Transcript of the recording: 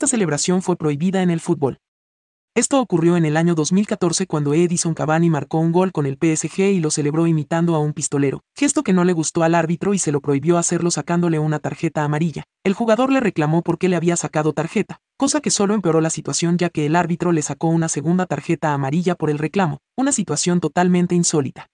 esta celebración fue prohibida en el fútbol. Esto ocurrió en el año 2014 cuando Edison Cavani marcó un gol con el PSG y lo celebró imitando a un pistolero, gesto que no le gustó al árbitro y se lo prohibió hacerlo sacándole una tarjeta amarilla. El jugador le reclamó por qué le había sacado tarjeta, cosa que solo empeoró la situación ya que el árbitro le sacó una segunda tarjeta amarilla por el reclamo, una situación totalmente insólita.